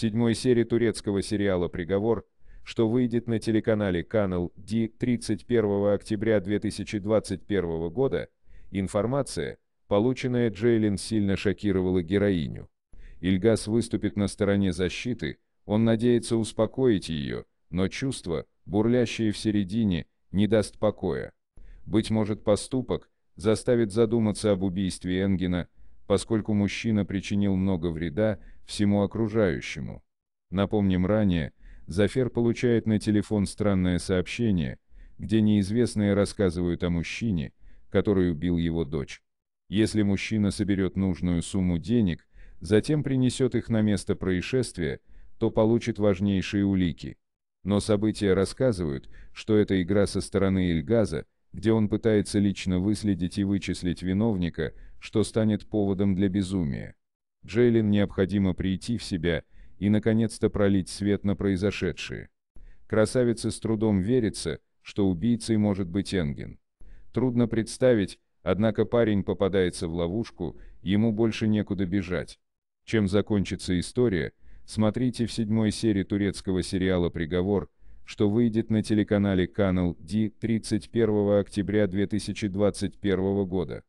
седьмой серии турецкого сериала «Приговор», что выйдет на телеканале Канал D 31 октября 2021 года, информация, полученная Джейлин, сильно шокировала героиню. Ильгас выступит на стороне защиты, он надеется успокоить ее, но чувство, бурлящее в середине, не даст покоя. Быть может поступок, заставит задуматься об убийстве Энгина – поскольку мужчина причинил много вреда всему окружающему. Напомним ранее, Зафер получает на телефон странное сообщение, где неизвестные рассказывают о мужчине, который убил его дочь. Если мужчина соберет нужную сумму денег, затем принесет их на место происшествия, то получит важнейшие улики. Но события рассказывают, что это игра со стороны Ильгаза, где он пытается лично выследить и вычислить виновника, что станет поводом для безумия. Джейлин необходимо прийти в себя и, наконец-то, пролить свет на произошедшее. Красавица с трудом верится, что убийцей может быть Энгин. Трудно представить, однако парень попадается в ловушку, ему больше некуда бежать. Чем закончится история, смотрите в седьмой серии турецкого сериала «Приговор», что выйдет на телеканале Канал D 31 октября 2021 года.